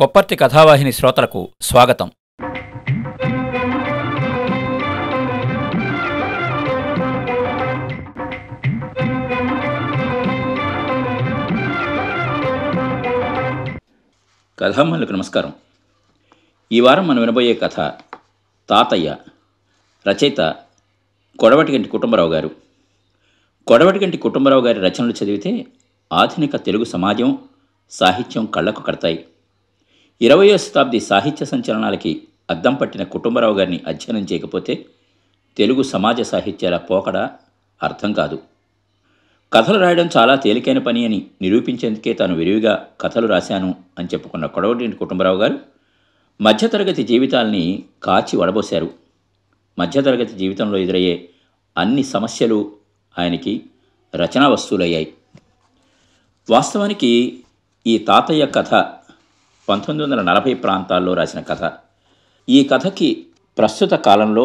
కొప్పర్తి కథావాహిని శ్రోతలకు స్వాగతం కథామహులకు నమస్కారం ఈ వారం మనం వినబోయే కథ తాతయ్య రచయిత కొడవటిగంటి కుటుంబరావు గారు కొడవటిగంటి కుటుంబరావు గారి రచనలు చదివితే ఆధునిక తెలుగు సమాజం సాహిత్యం కళ్ళకు కడతాయి ఇరవయో శతాబ్ది సాహిత్య సంచలనాలకి అద్దం పట్టిన కుటుంబరావు గారిని అధ్యయనం చేయకపోతే తెలుగు సమాజ సాహిత్యాల పోకడ అర్థం కాదు కథలు రాయడం చాలా తేలికైన పని అని నిరూపించేందుకే తాను విరివిగా కథలు రాశాను అని చెప్పుకున్న కొడవటింటి కుటుంబరావు గారు మధ్యతరగతి జీవితాల్ని కాచి వడబోశారు మధ్యతరగతి జీవితంలో ఎదురయ్యే అన్ని సమస్యలు ఆయనకి రచనా వస్తువులయ్యాయి వాస్తవానికి ఈ తాతయ్య కథ పంతొమ్మిది వందల నలభై ప్రాంతాల్లో రాసిన కథ ఈ కథకి ప్రస్తుత కాలంలో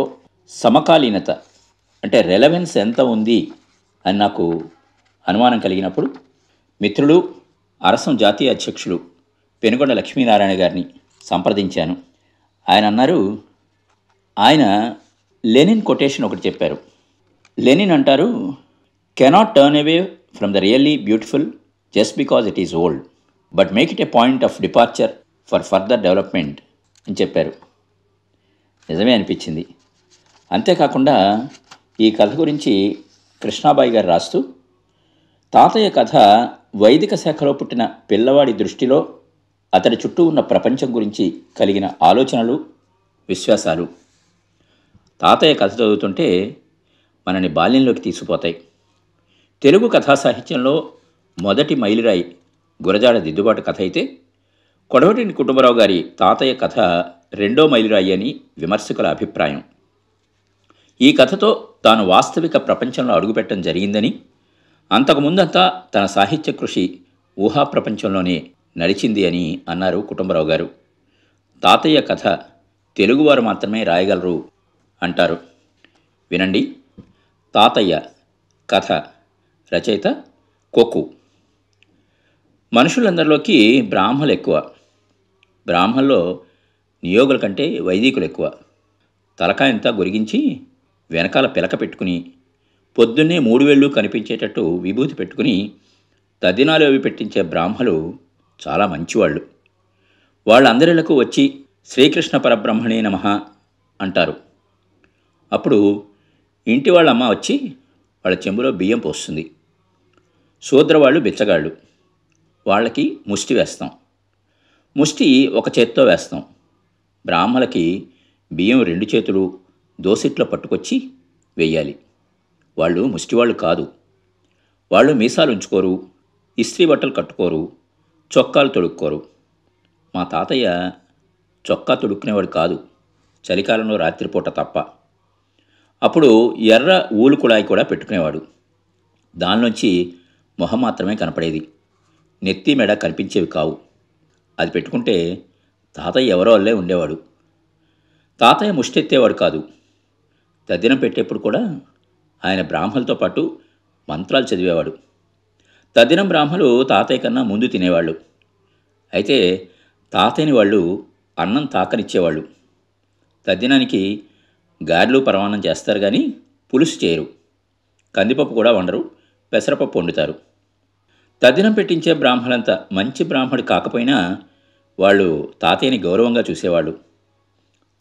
సమకాలీనత అంటే రెలవెన్స్ ఎంత ఉంది అని నాకు అనుమానం కలిగినప్పుడు మిత్రుడు అరసం జాతీయ అధ్యక్షులు పెనుగొండ లక్ష్మీనారాయణ గారిని సంప్రదించాను ఆయన అన్నారు ఆయన లెనిన్ కొటేషన్ ఒకటి చెప్పారు లెనిన్ అంటారు cannot turn away from the really beautiful just because it is old but make it a point of departure for further development అని చెప్పారు నిజమే అనిపించింది అంతేకాకుండా ఈ కథ గురించి కృష్ణాబాయి గారు రాస్తూ తాతయ్య కథ వైదిక శాఖలో పుట్టిన పిల్లవాడి దృష్టిలో అతడి చుట్టూ ఉన్న ప్రపంచం గురించి కలిగిన ఆలోచనలు విశ్వాసాలు తాతయ్య కథ చదువుతుంటే మనని బాల్యంలోకి తీసుకుపోతాయి తెలుగు కథా సాహిత్యంలో మొదటి మైలురాయి గురజాడ దిద్దుబాటు కథ అయితే కొడవటిని కుటుంబరావు గారి తాతయ్య కథ రెండో మైలురాయి అని విమర్శకుల అభిప్రాయం ఈ కథతో తాను వాస్తవిక ప్రపంచంలో అడుగుపెట్టడం జరిగిందని అంతకుముందంతా తన సాహిత్య కృషి ఊహా ప్రపంచంలోనే నడిచింది అని అన్నారు కుటుంబరావు గారు తాతయ్య కథ తెలుగువారు మాత్రమే రాయగలరు అంటారు వినండి తాతయ్య కథ రచయిత కొక్కు మనుషులందరిలోకి బ్రాహ్మలు ఎక్కువ బ్రాహ్మల్లో నియోగుల కంటే వైదికులు ఎక్కువ తలకాయంతా గొరిగించి వెనకాల పిలక పెట్టుకుని పొద్దున్నే మూడు వేళ్ళు కనిపించేటట్టు విభూతి పెట్టుకుని తదినాలు అవి పెట్టించే బ్రాహ్మలు చాలా మంచివాళ్ళు వాళ్ళందరిలకు వచ్చి శ్రీకృష్ణ పరబ్రహ్మణే నమ అంటారు అప్పుడు ఇంటి వాళ్ళమ్మ వచ్చి వాళ్ళ చెంబులో బియ్యం పోస్తుంది శూద్రవాళ్ళు బిచ్చగాళ్ళు వాళ్ళకి ముష్టి వేస్తాం ముష్టి ఒక చేత్తో వేస్తాం బ్రాహ్మలకి బియ్యం రెండు చేతులు దోసిట్లో పట్టుకొచ్చి వెయ్యాలి వాళ్ళు ముష్టివాళ్ళు కాదు వాళ్ళు మీసాలు ఉంచుకోరు ఇస్త్రీ బట్టలు కట్టుకోరు చొక్కాలు తొడుక్కోరు మా తాతయ్య చొక్కా తొడుక్కునేవాడు కాదు చలికాలంలో రాత్రిపూట తప్ప అప్పుడు ఎర్ర ఊలు కుళాయి కూడా పెట్టుకునేవాడు దానిలోంచి మొహం మాత్రమే కనపడేది నెత్తి మెడ కనిపించేవి కావు అది పెట్టుకుంటే తాతయ్య ఎవరో వల్లే ఉండేవాడు తాతయ్య ముష్టెత్తేవాడు కాదు తద్దినం పెట్టేప్పుడు కూడా ఆయన బ్రాహ్మలతో పాటు మంత్రాలు చదివేవాడు తద్దినం బ్రాహ్మలు తాతయ్య కన్నా ముందు తినేవాళ్ళు అయితే తాతయ్యని వాళ్ళు అన్నం తాకనిచ్చేవాళ్ళు తద్దినానికి గారెలు పరమాన్నం చేస్తారు కానీ పులుసు చేయరు కందిపప్పు కూడా వండరు పెసరపప్పు వండుతారు తదినం పెట్టించే బ్రాహ్మణంత మంచి బ్రాహ్మడు కాకపోయినా వాళ్ళు తాతయ్యని గౌరవంగా చూసేవాళ్ళు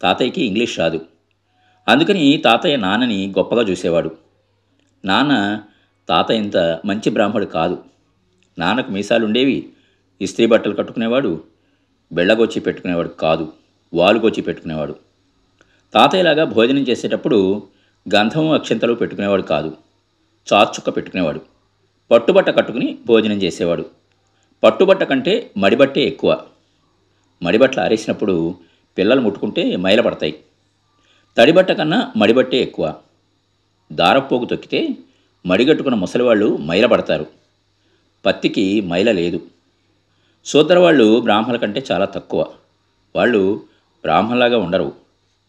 తాతయ్యకి ఇంగ్లీష్ రాదు అందుకని తాతయ్య నాన్నని గొప్పగా చూసేవాడు నాన్న తాతయ్య ఇంత మంచి బ్రాహ్మడు కాదు నాన్నకు మీసాలు ఉండేవి ఇస్త్రీ బట్టలు కట్టుకునేవాడు బెళ్ళగొచ్చి పెట్టుకునేవాడు కాదు వాలుగొచ్చి పెట్టుకునేవాడు తాతయ్యలాగా భోజనం చేసేటప్పుడు గంధము అక్షంతలు పెట్టుకునేవాడు కాదు చార్చుక్క పెట్టుకునేవాడు పట్టుబట్ట కట్టుకుని భోజనం చేసేవాడు పట్టుబట్ట కంటే మడిబట్టే ఎక్కువ మడిబట్టలు ఆరేసినప్పుడు పిల్లలు ముట్టుకుంటే మైలపడతాయి తడిబట్ట కన్నా మడిబట్టే ఎక్కువ దారపోగు తొక్కితే మడిగట్టుకున్న ముసలివాళ్ళు మైలపడతారు పత్తికి మైల లేదు సూత్రవాళ్ళు బ్రాహ్మణుల కంటే చాలా తక్కువ వాళ్ళు బ్రాహ్మణులాగా ఉండరు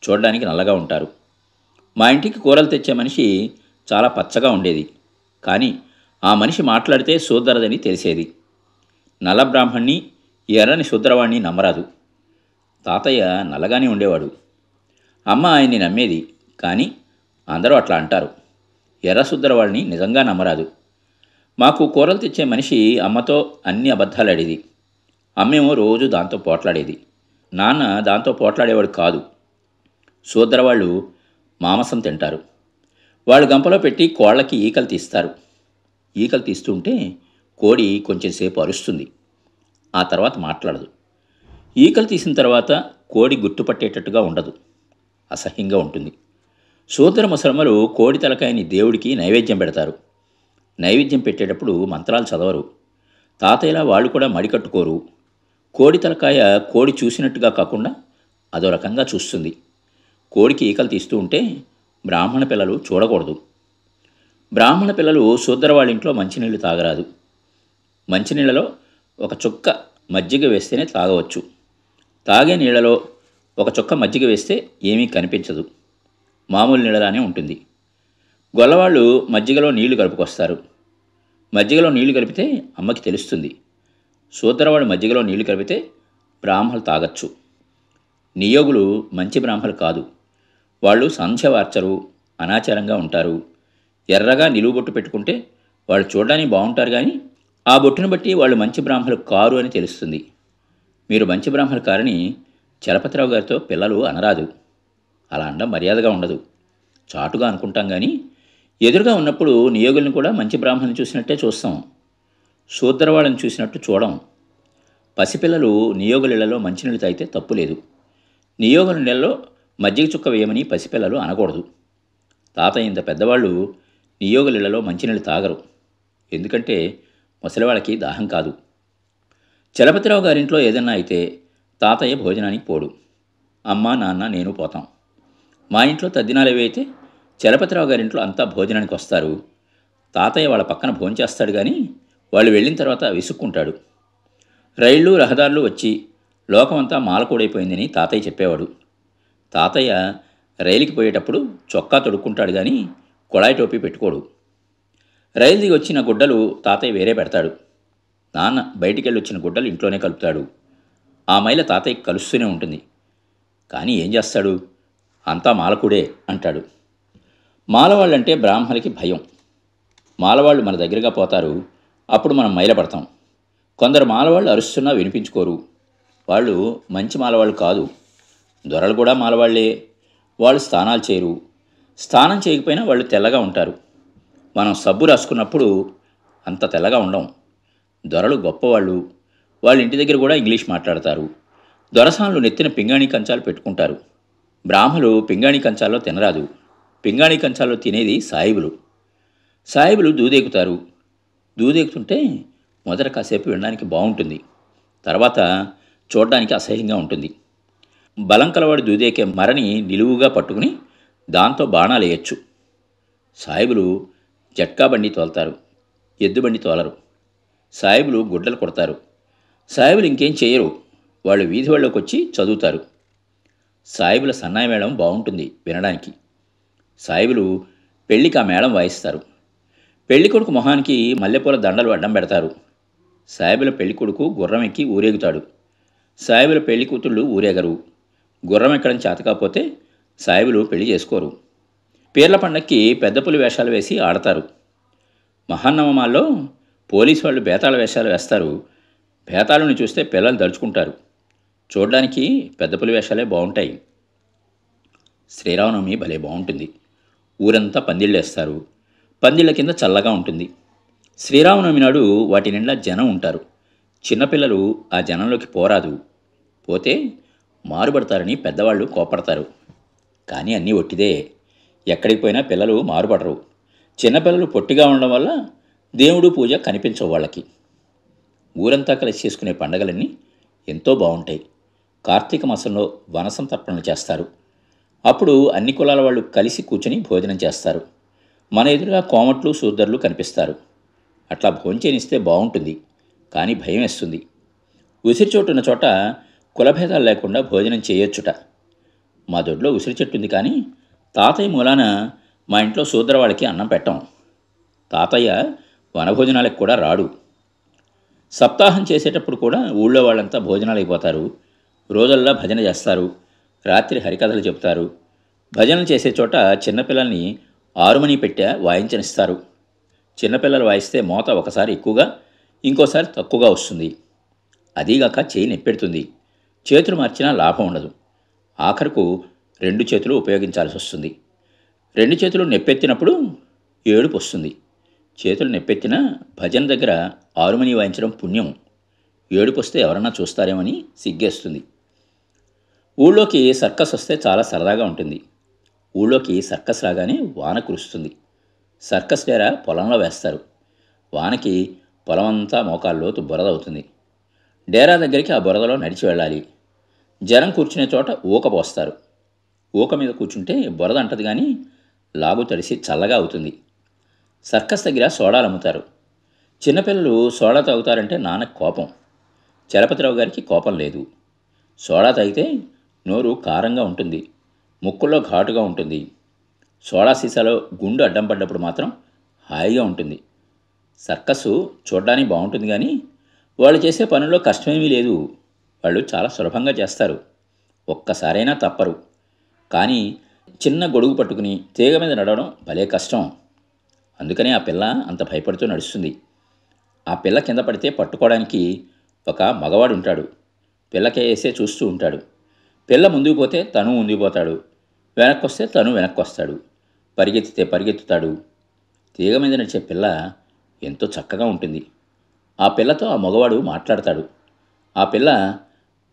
చూడడానికి నల్లగా ఉంటారు మా ఇంటికి కూరలు తెచ్చే మనిషి చాలా పచ్చగా ఉండేది కానీ ఆ మనిషి మాట్లాడితే శూద్రదని తెలిసేది నలబ్రాహ్మణ్ణి ఎర్రని శూద్రవాణ్ణి నమ్మరాదు తాతయ్య నల్లగానే ఉండేవాడు అమ్మ ఆయన్ని నమ్మేది కానీ అందరూ అట్లా అంటారు ఎర్రశుద్ర నిజంగా నమ్మరాదు మాకు కూరలు తెచ్చే మనిషి అమ్మతో అన్ని అబద్ధాలు అడేది అమ్మేమో రోజు దాంతో పోట్లాడేది నాన్న దాంతో పోట్లాడేవాడు కాదు శూద్రవాళ్ళు మాంసం తింటారు వాళ్ళు గంపలో పెట్టి కోళ్ళకి ఈకలు తీస్తారు ఈకలు తీస్తుంటే కోడి కొంచెంసేపు అరుస్తుంది ఆ తర్వాత మాట్లాడదు ఈకలు తీసిన తర్వాత కోడి గుర్తుపట్టేటట్టుగా ఉండదు అసహ్యంగా ఉంటుంది సూత్ర ముసలమ్మలు కోడి తలకాయని దేవుడికి నైవేద్యం పెడతారు నైవేద్యం పెట్టేటప్పుడు మంత్రాలు చదవరు తాతయ్యలా వాళ్ళు కూడా మడికట్టుకోరు కోడి తలకాయ కోడి చూసినట్టుగా కాకుండా అదో రకంగా చూస్తుంది కోడికి ఈకలు తీస్తూ ఉంటే బ్రాహ్మణ పిల్లలు చూడకూడదు బ్రాహ్మణ పిల్లలు శూద్ర వాళ్ళింట్లో మంచినీళ్ళు తాగరాదు మంచినీళ్ళలో ఒక చుక్క మజ్జిగ వేస్తేనే తాగవచ్చు తాగే నీళ్ళలో ఒక చుక్క మజ్జిగ వేస్తే ఏమీ కనిపించదు మామూలు నీళ్ళలానే ఉంటుంది గొల్లవాళ్ళు మజ్జిగలో నీళ్లు కలుపుకొస్తారు మజ్జిగలో నీళ్లు కలిపితే అమ్మకి తెలుస్తుంది సూత్రవాడు మజ్జిగలో నీళ్లు కలిపితే బ్రాహ్మలు తాగచ్చు నియోగులు మంచి బ్రాహ్మలు కాదు వాళ్ళు సంధ్య వార్చరు అనాచారంగా ఉంటారు ఎర్రగా నిలువుబొట్టు పెట్టుకుంటే వాళ్ళు చూడడానికి బాగుంటారు కానీ ఆ బొట్టును బట్టి వాళ్ళు మంచి బ్రాహ్మలు కారు అని తెలుస్తుంది మీరు మంచి బ్రాహ్మణ కారని చలపతిరావు గారితో పిల్లలు అనరాదు అలా అండం మర్యాదగా ఉండదు చాటుగా అనుకుంటాం కానీ ఎదురుగా ఉన్నప్పుడు నియోగుల్ని కూడా మంచి బ్రాహ్మణుని చూసినట్టే చూస్తాం శూద్రవాళ్ళని చూసినట్టు చూడం పసిపిల్లలు నియోగులలో మంచినీళ్ళు తాగితే తప్పులేదు నియోగుల నీళ్ళలో మజ్జిగ చుక్క వేయమని పసిపిల్లలు అనకూడదు తాత ఇంత పెద్దవాళ్ళు నియోగులలో మంచినీళ్ళు తాగరు ఎందుకంటే ముసలివాళ్ళకి దాహం కాదు చలపతిరావు గారింట్లో ఏదన్నా అయితే తాతయ్య భోజనానికి పోడు అమ్మ నాన్న నేను పోతాం మా ఇంట్లో తద్దినాలు అయితే చలపతిరావు గారింట్లో అంతా భోజనానికి వస్తారు తాతయ్య వాళ్ళ పక్కన భోంచేస్తాడు కానీ వాళ్ళు వెళ్ళిన తర్వాత విసుక్కుంటాడు రైళ్ళు రహదారులు వచ్చి లోకమంతా మాలకూడైపోయిందని తాతయ్య చెప్పేవాడు తాతయ్య రైలుకి పోయేటప్పుడు చొక్కా తొడుక్కుంటాడు కానీ కొడాయి టోపీ పెట్టుకోడు రైలు దిగి వచ్చిన గుడ్డలు తాతయ్య వేరే పెడతాడు నాన్న బయటికెళ్ళి వచ్చిన గుడ్డలు ఇంట్లోనే కలుపుతాడు ఆ మైల తాతయ్య కలుస్తూనే ఉంటుంది కానీ ఏం చేస్తాడు అంతా మాలకుడే అంటాడు మాలవాళ్ళంటే బ్రాహ్మణులకి భయం మాలవాళ్ళు మన దగ్గరగా పోతారు అప్పుడు మనం మైలపడతాం కొందరు మాలవాళ్ళు అరుస్తున్నా వినిపించుకోరు వాళ్ళు మంచి మాలవాళ్ళు కాదు దొరలు కూడా మాలవాళ్లే వాళ్ళు స్థానాలు చేయరు స్నానం చేయకపోయినా వాళ్ళు తెల్లగా ఉంటారు మనం సబ్బు రాసుకున్నప్పుడు అంత తెల్లగా ఉండం దొరలు గొప్పవాళ్ళు వాళ్ళ ఇంటి దగ్గర కూడా ఇంగ్లీష్ మాట్లాడతారు దొరసాన్లు నెత్తిన పింగాణి కంచాలు పెట్టుకుంటారు బ్రాహ్మలు పింగాణి కంచాల్లో తినరాదు పింగాణి కంచాల్లో తినేది సాయిబులు సాయిబులు దూదేకుతారు దూదేకుతుంటే మొదట కాసేపు వినడానికి బాగుంటుంది తర్వాత చూడడానికి అసహ్యంగా ఉంటుంది బలం కలవాడు దూదేకే మరని నిలువుగా పట్టుకుని దాంతో బాణాలు వేయచ్చు సాయిబులు జట్కా బండి తోలుతారు ఎద్దుబండి తోలరు సాయిబులు గుడ్డలు కొడతారు సాయిబులు ఇంకేం చేయరు వాళ్ళు వీధి వాళ్ళకి వచ్చి చదువుతారు సాయిబుల సన్నాయి మేడం బాగుంటుంది వినడానికి సాయిబులు పెళ్ళికి ఆ మేడం వాయిస్తారు పెళ్ళికొడుకు మొహానికి మల్లెపూల దండలు అడ్డం పెడతారు సాయిబుల పెళ్ళికొడుకు గుర్రం ఎక్కి ఊరేగుతాడు సాయిబుల పెళ్లి కూతుళ్ళు ఊరేగరు గుర్రం ఎక్కడం చేతకాపోతే సాయిబులు పెళ్లి చేసుకోరు పీర్ల పండక్కి పెద్దపులి వేషాలు వేసి ఆడతారు మహాన్నవమాల్లో పోలీసు వాళ్ళు బేతాళ వేషాలు వేస్తారు బేతాళుని చూస్తే పిల్లలు దడుచుకుంటారు చూడడానికి పెద్దపులి వేషాలే బాగుంటాయి శ్రీరామనవమి భలే బాగుంటుంది ఊరంతా పందిళ్ళు వేస్తారు పందిళ్ళ కింద చల్లగా ఉంటుంది శ్రీరామనవమి నాడు వాటి నిండా జనం ఉంటారు చిన్నపిల్లలు ఆ జనంలోకి పోరాదు పోతే మారుపడతారని పెద్దవాళ్ళు కోపడతారు కానీ అన్నీ ఒట్టిదే ఎక్కడికి పోయినా పిల్లలు మారుపడరు చిన్నపిల్లలు పొట్టిగా ఉండడం వల్ల దేవుడు పూజ కనిపించవు వాళ్ళకి ఊరంతా కలిసి చేసుకునే పండగలన్నీ ఎంతో బాగుంటాయి కార్తీక మాసంలో వనసం తర్పణలు చేస్తారు అప్పుడు అన్ని కులాల వాళ్ళు కలిసి కూర్చొని భోజనం చేస్తారు మన ఎదురుగా కోమట్లు సూదర్లు కనిపిస్తారు అట్లా భోంచేనిస్తే బాగుంటుంది కానీ భయం వేస్తుంది ఉసిరిచోటున్న చోట కులభేదాలు లేకుండా భోజనం చేయొచ్చుట మా దొడ్లో ఉసిరి చెట్టు ఉంది కానీ తాతయ్య మూలాన మా ఇంట్లో శూద్ర వాళ్ళకి అన్నం పెట్టాం తాతయ్య వనభోజనాలకు కూడా రాడు సప్తాహం చేసేటప్పుడు కూడా ఊళ్ళో వాళ్ళంతా భోజనాలు అయిపోతారు రోజుల్లో భజన చేస్తారు రాత్రి హరికథలు చెబుతారు భజనలు చేసే చోట చిన్నపిల్లల్ని ఆరుమని పెట్టా వాయించనిస్తారు చిన్నపిల్లలు వాయిస్తే మోత ఒకసారి ఎక్కువగా ఇంకోసారి తక్కువగా వస్తుంది అదీగాక చేయి నెప్పెడుతుంది చేతులు మార్చినా లాభం ఉండదు ఆఖరుకు రెండు చేతులు ఉపయోగించాల్సి వస్తుంది రెండు చేతులు నెప్పెత్తినప్పుడు ఏడుపు వస్తుంది చేతులు నెప్పెత్తిన భజన దగ్గర ఆరుమని వాయించడం పుణ్యం ఏడుపు వస్తే ఎవరన్నా చూస్తారేమని సిగ్గేస్తుంది ఊళ్ళోకి సర్కస్ వస్తే చాలా సరదాగా ఉంటుంది ఊళ్ళోకి సర్కస్ రాగానే వాన కురుస్తుంది సర్కస్ డేర పొలంలో వేస్తారు వానకి పొలమంతా మోకాల్లో బురద అవుతుంది డేరా దగ్గరికి ఆ బురదలో నడిచి వెళ్ళాలి జనం కూర్చునే చోట ఊక పోస్తారు ఊక మీద కూర్చుంటే బురద అంటది కానీ లాగు తడిసి చల్లగా అవుతుంది సర్కస్ దగ్గర సోడాలు అమ్ముతారు చిన్నపిల్లలు సోడా తాగుతారంటే నాన్న కోపం చలపతిరావు గారికి కోపం లేదు సోడా తాగితే నోరు కారంగా ఉంటుంది ముక్కుల్లో ఘాటుగా ఉంటుంది సోడా సీసాలో గుండు అడ్డం పడ్డప్పుడు మాత్రం హాయిగా ఉంటుంది సర్కస్సు చూడడానికి బాగుంటుంది కానీ వాళ్ళు చేసే పనుల్లో కష్టమేమీ లేదు వాళ్ళు చాలా సులభంగా చేస్తారు ఒక్కసారైనా తప్పరు కానీ చిన్న గొడుగు పట్టుకుని తీగ మీద నడవడం భలే కష్టం అందుకనే ఆ పిల్ల అంత భయపడుతూ నడుస్తుంది ఆ పిల్ల కింద పడితే పట్టుకోవడానికి ఒక మగవాడు ఉంటాడు పిల్లకే వేసే చూస్తూ ఉంటాడు పిల్ల ముందుకు పోతే తను ముందుకు పోతాడు వెనక్కి వస్తే తను వెనక్కి వస్తాడు పరిగెత్తితే పరిగెత్తుతాడు తీగ మీద నడిచే పిల్ల ఎంతో చక్కగా ఉంటుంది ఆ పిల్లతో ఆ మగవాడు మాట్లాడతాడు ఆ పిల్ల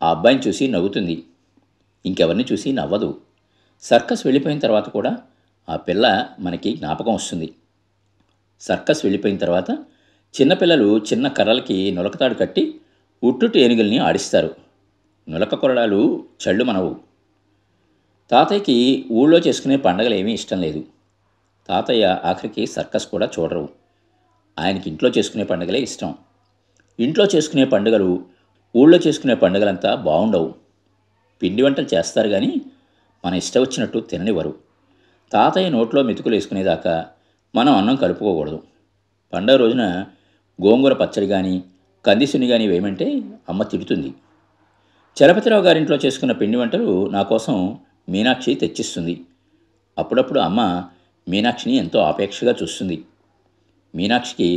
ఆ అబ్బాయిని చూసి నవ్వుతుంది ఇంకెవరిని చూసి నవ్వదు సర్కస్ వెళ్ళిపోయిన తర్వాత కూడా ఆ పిల్ల మనకి జ్ఞాపకం వస్తుంది సర్కస్ వెళ్ళిపోయిన తర్వాత చిన్నపిల్లలు చిన్న కర్రలకి నులకతాడు కట్టి ఉట్టుట్టు ఏనుగుల్ని ఆడిస్తారు నులక కొరడాలు చళ్ళు మనవు తాతయ్యకి ఊళ్ళో చేసుకునే పండగలు ఏమీ ఇష్టం లేదు తాతయ్య ఆఖరికి సర్కస్ కూడా చూడరు ఆయనకి ఇంట్లో చేసుకునే పండుగలే ఇష్టం ఇంట్లో చేసుకునే పండుగలు ఊళ్ళో చేసుకునే పండుగలంతా బాగుండవు పిండి వంటలు చేస్తారు కానీ మన ఇష్టం వచ్చినట్టు తిననివ్వరు తాతయ్య నోట్లో మెతుకులు వేసుకునేదాకా మనం అన్నం కలుపుకోకూడదు పండగ రోజున గోంగూర పచ్చడి కానీ కందిసుని కానీ వేయమంటే అమ్మ తిడుతుంది చలపతిరావు గారింట్లో చేసుకున్న పిండి వంటలు నా కోసం మీనాక్షి తెచ్చిస్తుంది అప్పుడప్పుడు అమ్మ మీనాక్షిని ఎంతో ఆపేక్షగా చూస్తుంది మీనాక్షికి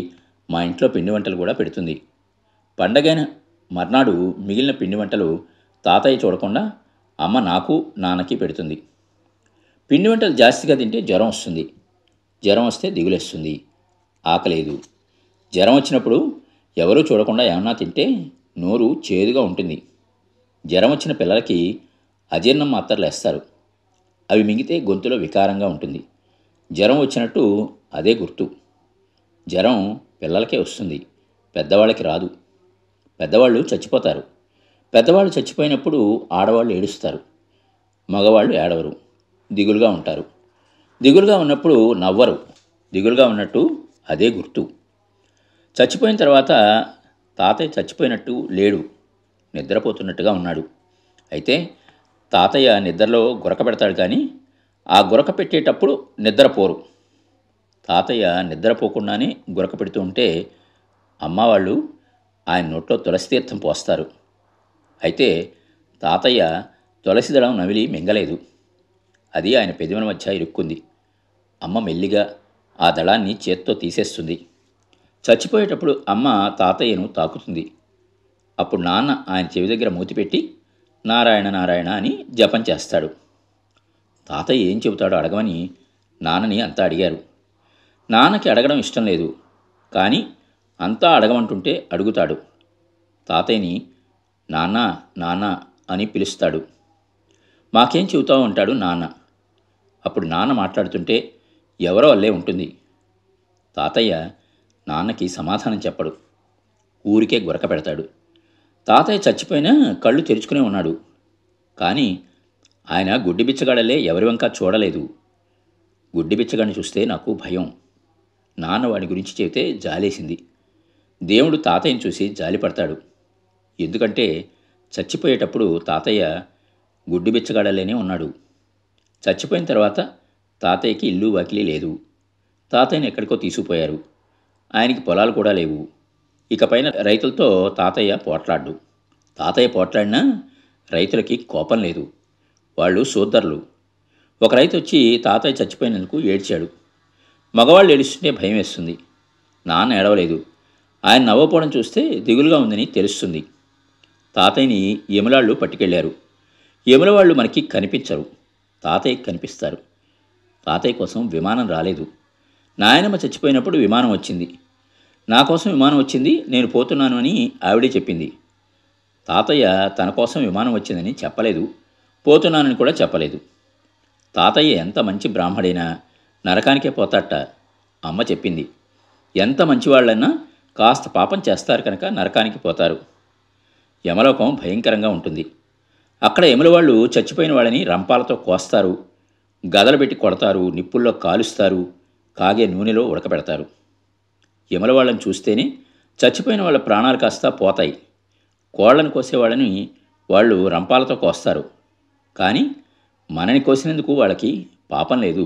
మా ఇంట్లో పిండి వంటలు కూడా పెడుతుంది పండగైన మర్నాడు మిగిలిన పిండి వంటలు తాతయ్య చూడకుండా అమ్మ నాకు నాన్నకి పెడుతుంది పిండి వంటలు జాస్తిగా తింటే జ్వరం వస్తుంది జ్వరం వస్తే దిగులేస్తుంది ఆకలేదు జ్వరం వచ్చినప్పుడు ఎవరూ చూడకుండా ఏమన్నా తింటే నోరు చేదుగా ఉంటుంది జ్వరం వచ్చిన పిల్లలకి అజీర్ణం మాత్రలు వేస్తారు అవి మింగితే గొంతులో వికారంగా ఉంటుంది జ్వరం వచ్చినట్టు అదే గుర్తు జ్వరం పిల్లలకే వస్తుంది పెద్దవాళ్ళకి రాదు పెద్దవాళ్ళు చచ్చిపోతారు పెద్దవాళ్ళు చచ్చిపోయినప్పుడు ఆడవాళ్ళు ఏడుస్తారు మగవాళ్ళు ఏడవరు దిగులుగా ఉంటారు దిగులుగా ఉన్నప్పుడు నవ్వరు దిగులుగా ఉన్నట్టు అదే గుర్తు చచ్చిపోయిన తర్వాత తాతయ్య చచ్చిపోయినట్టు లేడు నిద్రపోతున్నట్టుగా ఉన్నాడు అయితే తాతయ్య నిద్రలో గురక పెడతాడు కానీ ఆ గురక పెట్టేటప్పుడు నిద్రపోరు తాతయ్య నిద్రపోకుండానే గురక పెడుతూ ఉంటే అమ్మ వాళ్ళు ఆయన నోట్లో తులసి తీర్థం పోస్తారు అయితే తాతయ్య తులసిదళం నవిలి మింగలేదు అది ఆయన పెదవుల మధ్య ఇరుక్కుంది అమ్మ మెల్లిగా ఆ దళాన్ని చేత్తో తీసేస్తుంది చచ్చిపోయేటప్పుడు అమ్మ తాతయ్యను తాకుతుంది అప్పుడు నాన్న ఆయన చెవి దగ్గర మూతిపెట్టి నారాయణ నారాయణ అని జపం చేస్తాడు తాతయ్య ఏం చెబుతాడో అడగమని నాన్నని అంతా అడిగారు నాన్నకి అడగడం ఇష్టం లేదు కానీ అంతా అడగమంటుంటే అడుగుతాడు తాతయ్యని నాన్న నాన్న అని పిలుస్తాడు మాకేం చెబుతావు అంటాడు నాన్న అప్పుడు నాన్న మాట్లాడుతుంటే ఎవరో అల్లే ఉంటుంది తాతయ్య నాన్నకి సమాధానం చెప్పడు ఊరికే గురక పెడతాడు తాతయ్య చచ్చిపోయినా కళ్ళు తెరుచుకునే ఉన్నాడు కానీ ఆయన గుడ్డి బిచ్చగాడలే ఎవరి వంక చూడలేదు గుడ్డి బిచ్చగాడిని చూస్తే నాకు భయం నాన్న వాడి గురించి చెబితే జాలేసింది దేవుడు తాతయ్యను చూసి జాలిపడతాడు ఎందుకంటే చచ్చిపోయేటప్పుడు తాతయ్య గుడ్డు బిచ్చగాడలేనే ఉన్నాడు చచ్చిపోయిన తర్వాత తాతయ్యకి ఇల్లు వాకిలీ లేదు తాతయ్యని ఎక్కడికో తీసుకుపోయారు ఆయనకి పొలాలు కూడా లేవు ఇకపైన రైతులతో తాతయ్య పోట్లాడు తాతయ్య పోట్లాడినా రైతులకి కోపం లేదు వాళ్ళు సోదరులు ఒక రైతు వచ్చి తాతయ్య చచ్చిపోయినందుకు ఏడ్చాడు మగవాళ్ళు ఏడుస్తుంటే భయం వేస్తుంది నాన్న ఏడవలేదు ఆయన నవ్వపోవడం చూస్తే దిగులుగా ఉందని తెలుస్తుంది తాతయ్యని యములాళ్ళు పట్టుకెళ్లారు యముల వాళ్ళు మనకి కనిపించరు తాతయ్య కనిపిస్తారు తాతయ్య కోసం విమానం రాలేదు నాయనమ్మ చచ్చిపోయినప్పుడు విమానం వచ్చింది నా కోసం విమానం వచ్చింది నేను పోతున్నాను అని ఆవిడే చెప్పింది తాతయ్య తన కోసం విమానం వచ్చిందని చెప్పలేదు పోతున్నానని కూడా చెప్పలేదు తాతయ్య ఎంత మంచి బ్రాహ్మడైనా నరకానికే పోతాట అమ్మ చెప్పింది ఎంత మంచివాళ్ళన్నా కాస్త పాపం చేస్తారు కనుక నరకానికి పోతారు యమలోకం భయంకరంగా ఉంటుంది అక్కడ యముల వాళ్ళు చచ్చిపోయిన వాళ్ళని రంపాలతో కోస్తారు గదలు పెట్టి కొడతారు నిప్పుల్లో కాలుస్తారు కాగే నూనెలో ఉడకబెడతారు యముల వాళ్ళని చూస్తేనే చచ్చిపోయిన వాళ్ళ ప్రాణాలు కాస్త పోతాయి కోళ్లను కోసేవాళ్ళని వాళ్ళు రంపాలతో కోస్తారు కానీ మనని కోసినందుకు వాళ్ళకి పాపం లేదు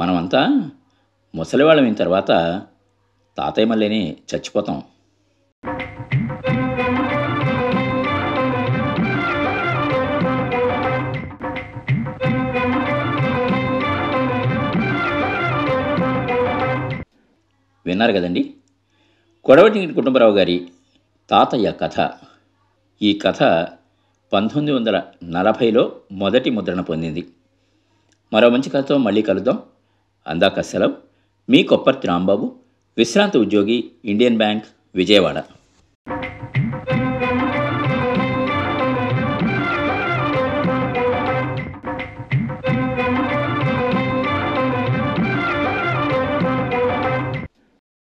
మనమంతా ముసలివాళ్ళమైన తర్వాత తాతయ్య మళ్ళీని చచ్చిపోతాం విన్నారు కదండి కొడవటింగిటి కుటుంబరావు గారి తాతయ్య కథ ఈ కథ పంతొమ్మిది వందల నలభైలో మొదటి ముద్రణ పొందింది మరో మంచి కథతో మళ్ళీ కలుద్దాం అందాక సెలవు మీ కొప్పర్తి రాంబాబు విశ్రాంతి ఉద్యోగి ఇండియన్ బ్యాంక్ విజయవాడ